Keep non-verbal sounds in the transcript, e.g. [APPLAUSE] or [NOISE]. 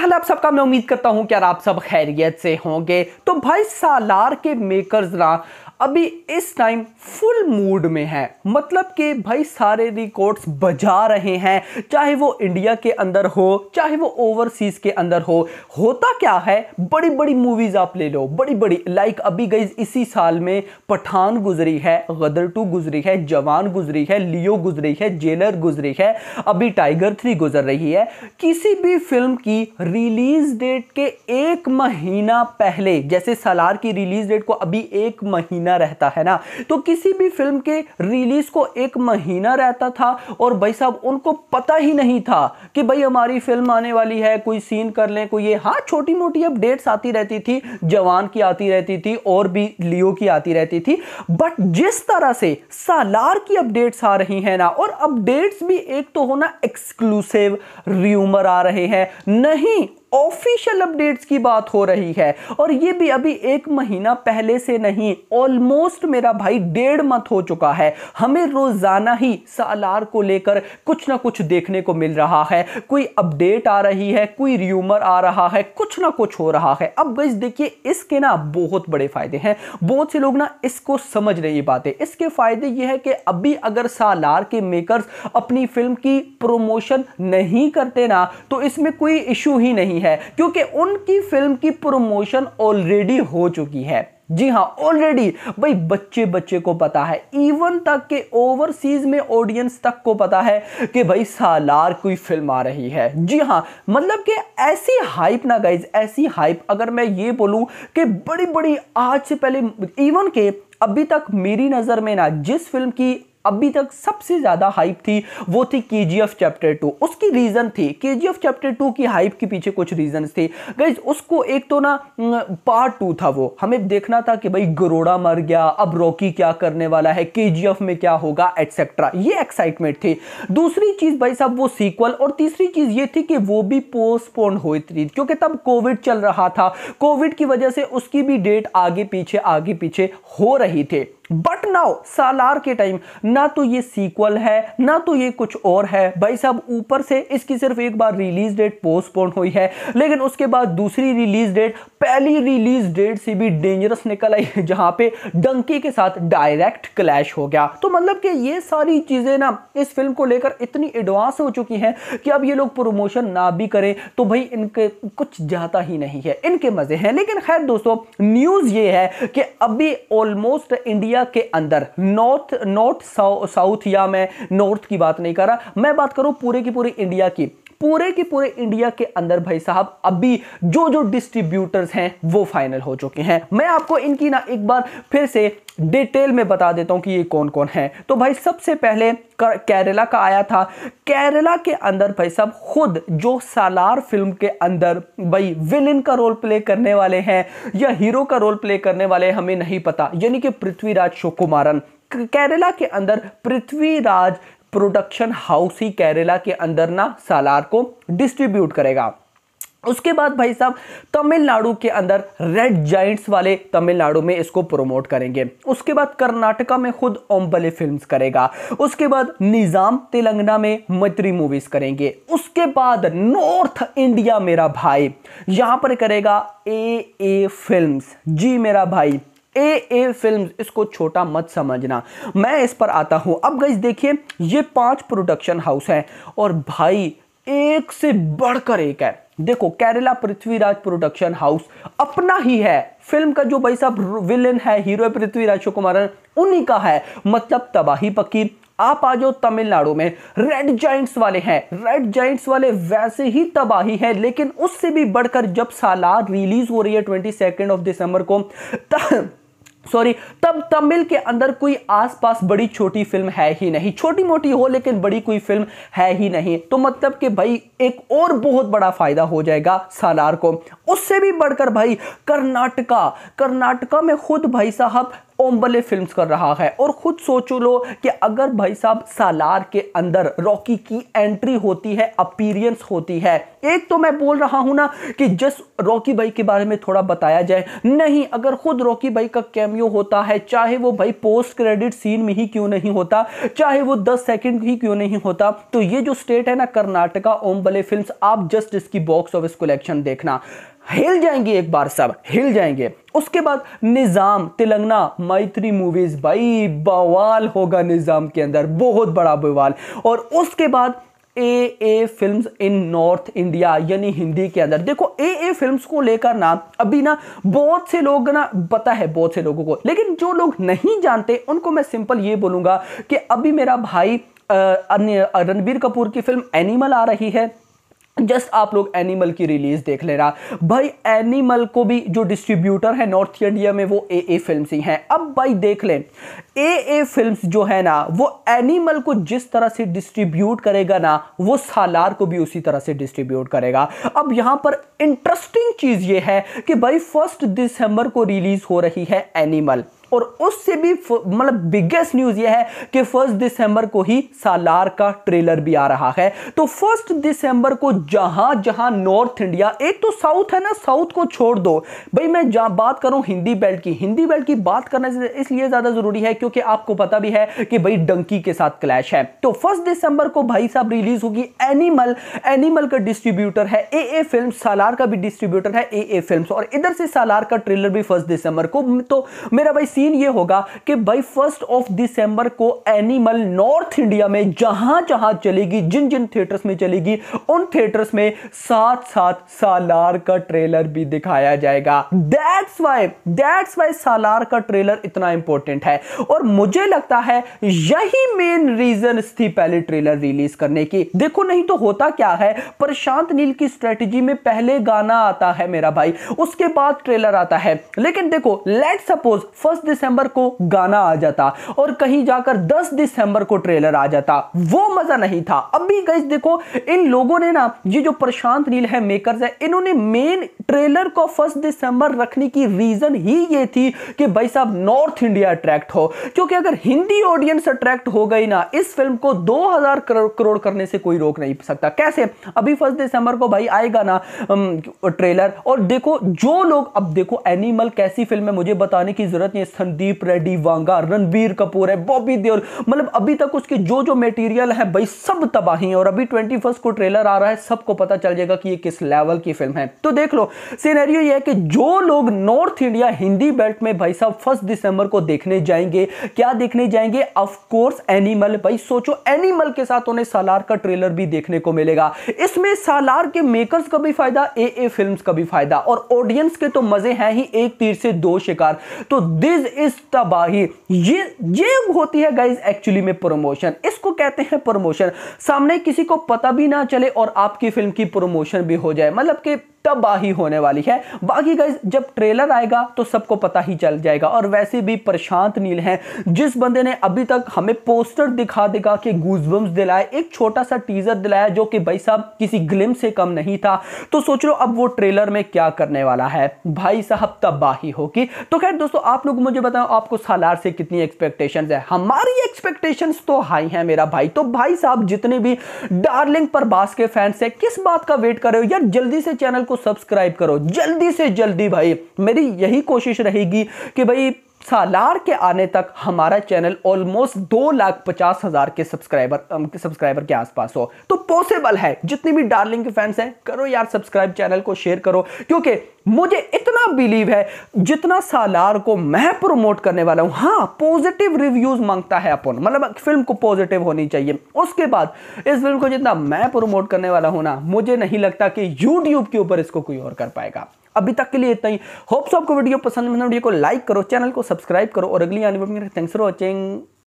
hello आप सबका मैं उम्मीद करता हूं कि यार आप सब खैरियत से होंगे तो भाई सालार के मेकर्स ना अभी इस टाइम फुल मूड में है मतलब कि भाई सारे रिकॉर्ड्स बजा रहे हैं चाहे वो इंडिया के अंदर हो चाहे वो ओवरसीज के अंदर हो होता क्या है बड़ी बड़ी मूवीज़ आप ले लो बड़ी बड़ी लाइक अभी गई इसी साल में पठान गुजरी है गदर टू गुजरी है जवान गुजरी है लियो गुजरी है जेलर गुजरी है अभी टाइगर थ्री गुजर रही है किसी भी फिल्म की रिलीज़ डेट के एक महीना पहले जैसे सलार की रिलीज़ डेट को अभी एक महीना रहता है ना तो किसी भी फिल्म के रिलीज़ को एक महीना रहता था और भाई साहब उनको पता ही नहीं था कि भाई हमारी फिल्म आने वाली है कोई सीन कर लें कोई ये हाँ छोटी मोटी अपडेट्स आती रहती थी जवान की आती रहती थी और भी लियो की आती रहती थी बट जिस तरह से सालार की अपडेट्स आ रही हैं ना और अपडेट्स भी एक तो होना एक्सक्लूसिव र्यूमर आ रहे हैं नहीं ऑफिशियल अपडेट्स की बात हो रही है और ये भी अभी एक महीना पहले से नहीं ऑलमोस्ट मेरा भाई डेढ़ मंथ हो चुका है हमें रोज़ाना ही सालार को लेकर कुछ ना कुछ देखने को मिल रहा है कोई अपडेट आ रही है कोई र्यूमर आ रहा है कुछ ना कुछ हो रहा है अब गई देखिए इसके ना बहुत बड़े फ़ायदे हैं बहुत से लोग ना इसको समझ नहीं पाते इसके फ़ायदे ये है कि अभी अगर सालार के मेकर्स अपनी फिल्म की प्रोमोशन नहीं करते ना तो इसमें कोई इशू ही नहीं है क्योंकि उनकी फिल्म की प्रमोशन ऑलरेडी हो चुकी है जी हाँ ऑलरेडी भाई बच्चे बच्चे को पता है इवन तक के ओवरसीज में ऑडियंस तक को पता है कि भाई सालार कोई फिल्म आ रही है जी हाँ मतलब कि ऐसी हाइप ना गाइज ऐसी हाइप अगर मैं ये बोलूँ कि बड़ी बड़ी आज से पहले इवन के अभी तक मेरी नज़र में ना जिस फिल्म की अभी तक सबसे ज़्यादा हाइप थी वो थी के जी एफ चैप्टर टू उसकी रीज़न थी के जी एफ चैप्टर टू की हाइप के पीछे कुछ रीज़न थे गई उसको एक तो ना पार्ट टू था वो हमें देखना था कि भाई गरोड़ा मर गया अब रॉकी क्या करने वाला है के जी एफ में क्या होगा एटसेट्रा ये एक्साइटमेंट थी दूसरी चीज़ भाई साहब वो सीक्वल और तीसरी चीज़ ये थी कि वो भी पोस्टपोन हो थी क्योंकि तब कोविड चल रहा था कोविड की वजह से उसकी भी डेट आगे पीछे आगे पीछे हो रही थी बट नाउ सालार के टाइम ना तो ये सीक्वल है ना तो ये कुछ और है भाई साहब ऊपर से इसकी सिर्फ एक बार रिलीज डेट पोस्टपोन हुई है लेकिन उसके बाद दूसरी रिलीज डेट पहली रिलीज डेट से भी डेंजरस निकल आई [LAUGHS] जहां पे डंकी के साथ डायरेक्ट क्लैश हो गया तो मतलब कि ये सारी चीज़ें ना इस फिल्म को लेकर इतनी एडवांस हो चुकी हैं कि अब ये लोग प्रमोशन ना भी करें तो भाई इनके कुछ जाता ही नहीं है इनके मज़े हैं लेकिन खैर दोस्तों न्यूज़ ये है कि अभी ऑलमोस्ट इंडिया इंडिया के अंदर नॉर्थ नॉर्थ साउथ या मैं नॉर्थ की बात नहीं कर रहा मैं बात करूं पूरे की पूरी इंडिया की पूरे के पूरे इंडिया के अंदर भाई साहब अभी जो जो डिस्ट्रीब्यूटर्स हैं वो फाइनल हो चुके हैं मैं आपको इनकी ना एक बार फिर से डिटेल में बता देता हूँ कि ये कौन कौन है तो भाई सबसे पहले केरला का आया था केरला के अंदर भाई साहब खुद जो सालार फिल्म के अंदर भाई विलिन का रोल प्ले करने वाले हैं या हीरो का रोल प्ले करने वाले हमें नहीं पता यानी कि पृथ्वीराज शोकुमारन केरला के अंदर पृथ्वीराज प्रोडक्शन हाउस ही केरला के अंदर ना सालार को डिस्ट्रीब्यूट करेगा उसके बाद भाई साहब तमिलनाडु के अंदर रेड जाइंट्स वाले तमिलनाडु में इसको प्रमोट करेंगे उसके बाद कर्नाटका में खुद ओम्बले फिल्म्स करेगा उसके बाद निज़ाम तेलंगाना में मैत्री मूवीज़ करेंगे उसके बाद नॉर्थ इंडिया मेरा भाई यहाँ पर करेगा ए ए फिल्म्स जी मेरा भाई ए ए फिल्म इसको छोटा मत समझना मैं इस पर आता हूं अब गई देखिए ये पांच प्रोडक्शन हाउस हैं और भाई एक से बढ़कर एक है देखो केरला पृथ्वीराज प्रोडक्शन हाउस अपना ही है फिल्म का जो भाई साहब विलेन है हीरो पृथ्वीराज कुमारन उन्हीं का है मतलब तबाही पक्की आप आ जाओ तमिलनाडु में रेड जाइंट्स वाले हैं रेड जाइंट्स वाले वैसे ही तबाही हैं लेकिन उससे भी बढ़कर जब सालार रिलीज हो रही है ट्वेंटी सेकेंड ऑफ दिसंबर को तब सॉरी तब तमिल के अंदर कोई आसपास बड़ी छोटी फिल्म है ही नहीं छोटी मोटी हो लेकिन बड़ी कोई फिल्म है ही नहीं तो मतलब कि भाई एक और बहुत बड़ा फायदा हो जाएगा सालार को उससे भी बढ़कर भाई कर्नाटका कर्नाटका में खुद भाई साहब ओम्बले फिल्म्स कर रहा है और खुद सोचो लो कि अगर भाई साहब सालार के अंदर रॉकी की एंट्री होती है अपीरियंस होती है एक तो मैं बोल रहा हूं ना कि जस्ट रॉकी भाई के बारे में थोड़ा बताया जाए नहीं अगर खुद रॉकी भाई का कैमियो होता है चाहे वो भाई पोस्ट क्रेडिट सीन में ही क्यों नहीं होता चाहे वो दस सेकेंड ही क्यों नहीं होता तो ये जो स्टेट है ना कर्नाटका ओम्बले फिल्म आप जस्ट इसकी बॉक्स ऑफिस कलेक्शन देखना हिल जाएंगे एक बार सब हिल जाएंगे उसके बाद निज़ाम तेलंगना मैत्री मूवीज़ भाई बवाल होगा निज़ाम के अंदर बहुत बड़ा बवाल और उसके बाद A A films in north India यानी हिंदी के अंदर देखो ए ए फिल्म्स को लेकर ना अभी ना बहुत से लोग ना पता है बहुत से लोगों को लेकिन जो लोग नहीं जानते उनको मैं सिंपल ये बोलूंगा कि अभी मेरा भाई रणबीर कपूर की फिल्म एनिमल आ रही है जस्ट आप लोग एनिमल की रिलीज़ देख लेना भाई एनिमल को भी जो डिस्ट्रीब्यूटर है नॉर्थ इंडिया में वो ए ए फिल्म ही हैं अब भाई देख लें ए ए फिल्म जो है ना वो एनिमल को जिस तरह से डिस्ट्रीब्यूट करेगा ना वो सालार को भी उसी तरह से डिस्ट्रीब्यूट करेगा अब यहाँ पर इंटरेस्टिंग चीज़ ये है कि भाई फर्स्ट दिसंबर को रिलीज़ हो रही है एनिमल और उससे भी मतलब बिगेस्ट न्यूज़ यह है कि फर्स्ट दिसंबर को ही सालार का ट्रेलर भी आ रहा है तो फर्स्ट दिसंबर को जहां जहां नॉर्थ इंडिया एक तो साउथ है ना साउथ को छोड़ दो भाई मैं जहां बात करूं हिंदी बेल्ट की हिंदी बेल्ट की बात से इसलिए ज़्यादा ज़रूरी है क्योंकि आपको पता भी है कि भाई डंकी के साथ क्लैश है तो फर्स्ट दिसंबर को भाई साहब रिलीज होगी एनिमल एनिमल का डिस्ट्रीब्यूटर है ए ए फिल्म सालार का भी डिस्ट्रीब्यूटर है ए ए फिल्म और इधर से सालार का ट्रेलर भी फर्स्ट दिसंबर को तो मेरा भाई सीन ये होगा कि भाई फर्स्ट ऑफ दिसंबर को एनिमल नॉर्थ इंडिया में जहां जहां चलेगी जिन जिन थिएटर्स में चलेगी उन थिएटर्स में साथ साथ सालार का ट्रेलर भी दिखाया जाएगा that's why that's why Salaar का ट्रेलर इतना इंपॉर्टेंट है और मुझे लगता है यही मेन रीजन थी पहले ट्रेलर रिलीज करने की देखो नहीं तो होता क्या है प्रशांत नील की स्ट्रेटेजी में पहले गाना आता है मेरा भाई उसके बाद ट्रेलर आता है लेकिन देखो लेट सपोज फर्स्ट दिसंबर को गाना आ जाता और कहीं जाकर 10 दिसंबर को ट्रेलर आ जाता वो मजा नहीं था अब भी गई देखो इन लोगों ने ना ये जो प्रशांत नील है मेकर्स है इन्होंने मेन ट्रेलर को फर्स्ट दिसंबर रखने की रीजन ही ये थी कि भाई साहब नॉर्थ इंडिया अट्रैक्ट हो क्योंकि अगर हिंदी ऑडियंस अट्रैक्ट हो गई ना इस फिल्म को 2000 करोड़ करोड़ करने से कोई रोक नहीं सकता कैसे अभी फर्स्ट दिसंबर को भाई आएगा ना ट्रेलर और देखो जो लोग अब देखो एनिमल कैसी फिल्म है मुझे बताने की जरूरत नहीं संदीप रेड्डी वांगा रणबीर कपूर है बॉबी देओल मतलब अभी तक उसके जो जो मेटीरियल है भाई सब तबाही और अभी ट्वेंटी को ट्रेलर आ रहा है सबको पता चल जाएगा कि ये किस लेवल की फिल्म है तो देख लो सीनेरियो ये है कि जो लोग नॉर्थ इंडिया हिंदी बेल्ट में भाई साहब फर्स्ट दिसंबर को देखने जाएंगे क्या देखने जाएंगे ऑफ कोर्स एनिमल भाई सोचो एनिमल के साथ उन्हें सालार का ट्रेलर भी देखने को मिलेगा इसमें सालार के मेकर्स का भी फायदा ए ए फिल्म्स का भी फायदा और ऑडियंस के तो मजे हैं ही एक तीर से दो शिकार तो दिस इज तबाही ये ये होती है गाइज एक्चुअली में प्रमोशन इसको कहते हैं प्रमोशन सामने किसी को पता भी ना चले और आपकी फिल्म की प्रमोशन भी हो जाए मतलब कि तबाही होने वाली है बाकी गाइज जब ट्रेलर आएगा तो सबको पता ही चल जाएगा और वैसे भी प्रशांत नील हैं जिस बंदे ने अभी तक हमें पोस्टर दिखा देगा कि गूजबम्स दिलाए एक छोटा सा टीजर दिलाया जो कि भाई साहब किसी ग्लिम से कम नहीं था तो सोच लो अब वो ट्रेलर में क्या करने वाला है भाई साहब तबाही होगी तो खैर दोस्तों आप लोग मुझे बताओ आपको सालार से कितनी एक्सपेक्टेशन है हमारी एक्सपेक्टेशन तो हाई है मेरा भाई तो भाई साहब जितने भी डार्लिंग पर बास के फैंस है किस बात का वेट कर रहे हो यार जल्दी से चैनल को सब्सक्राइब करो जल्दी से जल्दी भाई मेरी यही कोशिश रहेगी कि भाई सालार के आने तक हमारा चैनल ऑलमोस्ट दो लाख पचास हज़ार के सब्सक्राइबर सब्सक्राइबर के आसपास हो तो पॉसिबल है जितनी भी डार्लिंग के फैंस हैं करो यार सब्सक्राइब चैनल को शेयर करो क्योंकि मुझे इतना बिलीव है जितना सालार को मैं प्रमोट करने वाला हूं हाँ पॉजिटिव रिव्यूज मांगता है अपन मतलब फिल्म को पॉजिटिव होनी चाहिए उसके बाद इस फिल्म को जितना मैं प्रमोट करने वाला हूं ना मुझे नहीं लगता कि यूट्यूब के ऊपर इसको कोई और कर पाएगा अभी तक के लिए इतना ही होप्स आपको वीडियो पसंद मिलना वीडियो को लाइक करो चैनल को सब्सक्राइब करो और अगली आने वाली थैंक्स फॉर वॉचिंग